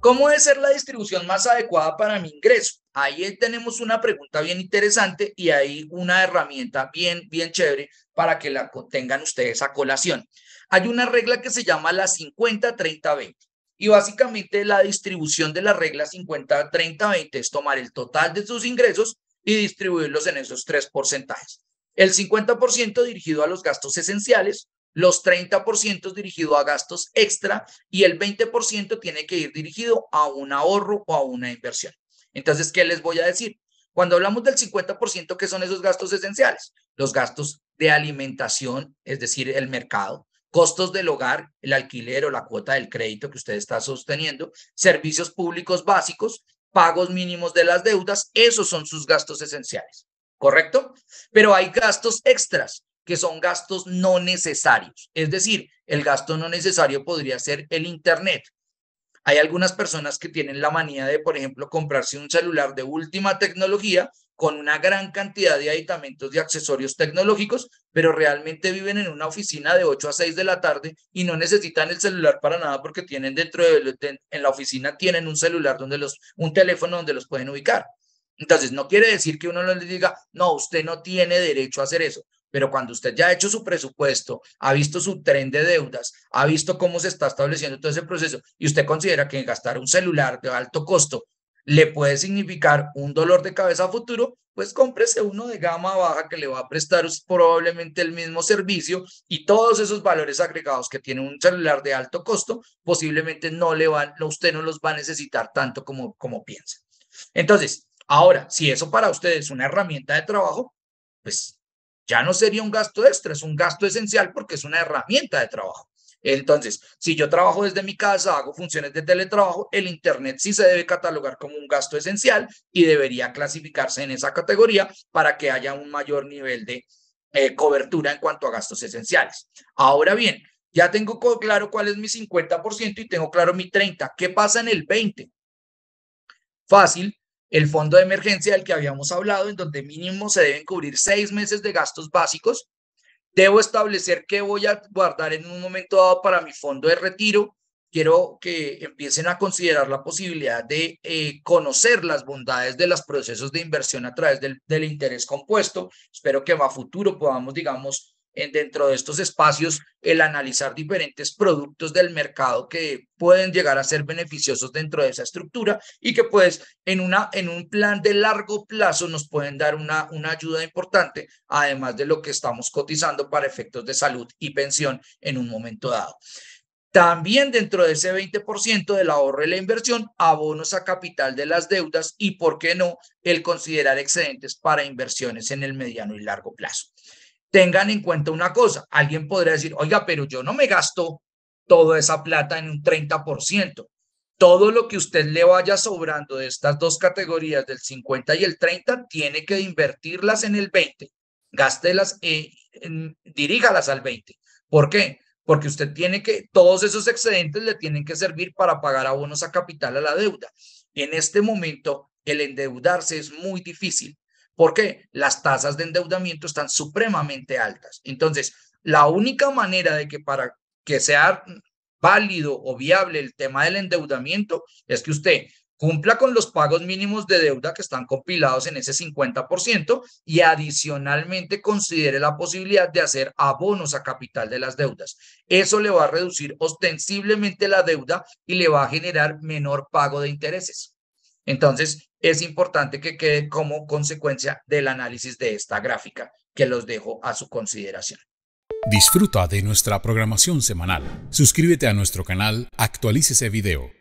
¿Cómo debe ser la distribución más adecuada para mi ingreso? Ahí tenemos una pregunta bien interesante y ahí una herramienta bien, bien chévere para que la tengan ustedes a colación. Hay una regla que se llama la 50-30-20 y básicamente la distribución de la regla 50-30-20 es tomar el total de sus ingresos y distribuirlos en esos tres porcentajes. El 50% dirigido a los gastos esenciales, los 30% dirigido a gastos extra y el 20% tiene que ir dirigido a un ahorro o a una inversión. Entonces, ¿qué les voy a decir? Cuando hablamos del 50%, ¿qué son esos gastos esenciales? Los gastos de alimentación, es decir, el mercado, costos del hogar, el alquiler o la cuota del crédito que usted está sosteniendo, servicios públicos básicos, pagos mínimos de las deudas, esos son sus gastos esenciales, ¿correcto? Pero hay gastos extras, que son gastos no necesarios. Es decir, el gasto no necesario podría ser el Internet. Hay algunas personas que tienen la manía de, por ejemplo, comprarse un celular de última tecnología con una gran cantidad de aditamentos y accesorios tecnológicos, pero realmente viven en una oficina de 8 a 6 de la tarde y no necesitan el celular para nada porque tienen dentro de, en la oficina tienen un celular donde los un teléfono donde los pueden ubicar. Entonces, no quiere decir que uno les diga, "No, usted no tiene derecho a hacer eso." Pero cuando usted ya ha hecho su presupuesto, ha visto su tren de deudas, ha visto cómo se está estableciendo todo ese proceso y usted considera que gastar un celular de alto costo le puede significar un dolor de cabeza futuro, pues cómprese uno de gama baja que le va a prestar probablemente el mismo servicio y todos esos valores agregados que tiene un celular de alto costo, posiblemente no le van, usted no los va a necesitar tanto como, como piensa. Entonces, ahora, si eso para usted es una herramienta de trabajo, pues ya no sería un gasto extra, es un gasto esencial porque es una herramienta de trabajo. Entonces, si yo trabajo desde mi casa, hago funciones de teletrabajo, el Internet sí se debe catalogar como un gasto esencial y debería clasificarse en esa categoría para que haya un mayor nivel de eh, cobertura en cuanto a gastos esenciales. Ahora bien, ya tengo claro cuál es mi 50% y tengo claro mi 30%. ¿Qué pasa en el 20%? Fácil, el fondo de emergencia del que habíamos hablado, en donde mínimo se deben cubrir seis meses de gastos básicos. Debo establecer que voy a guardar en un momento dado para mi fondo de retiro. Quiero que empiecen a considerar la posibilidad de eh, conocer las bondades de los procesos de inversión a través del, del interés compuesto. Espero que a futuro podamos, digamos, dentro de estos espacios el analizar diferentes productos del mercado que pueden llegar a ser beneficiosos dentro de esa estructura y que pues en, una, en un plan de largo plazo nos pueden dar una, una ayuda importante, además de lo que estamos cotizando para efectos de salud y pensión en un momento dado. También dentro de ese 20% del ahorro y la inversión, abonos a capital de las deudas y, por qué no, el considerar excedentes para inversiones en el mediano y largo plazo tengan en cuenta una cosa, alguien podría decir, oiga, pero yo no me gasto toda esa plata en un 30%. Todo lo que usted le vaya sobrando de estas dos categorías, del 50 y el 30, tiene que invertirlas en el 20. Gástelas, y eh, diríjalas al 20. ¿Por qué? Porque usted tiene que, todos esos excedentes le tienen que servir para pagar abonos a capital a la deuda. En este momento, el endeudarse es muy difícil porque las tasas de endeudamiento están supremamente altas. Entonces, la única manera de que para que sea válido o viable el tema del endeudamiento es que usted cumpla con los pagos mínimos de deuda que están compilados en ese 50% y adicionalmente considere la posibilidad de hacer abonos a capital de las deudas. Eso le va a reducir ostensiblemente la deuda y le va a generar menor pago de intereses. Entonces, es importante que quede como consecuencia del análisis de esta gráfica, que los dejo a su consideración. Disfruta de nuestra programación semanal. Suscríbete a nuestro canal, actualice ese video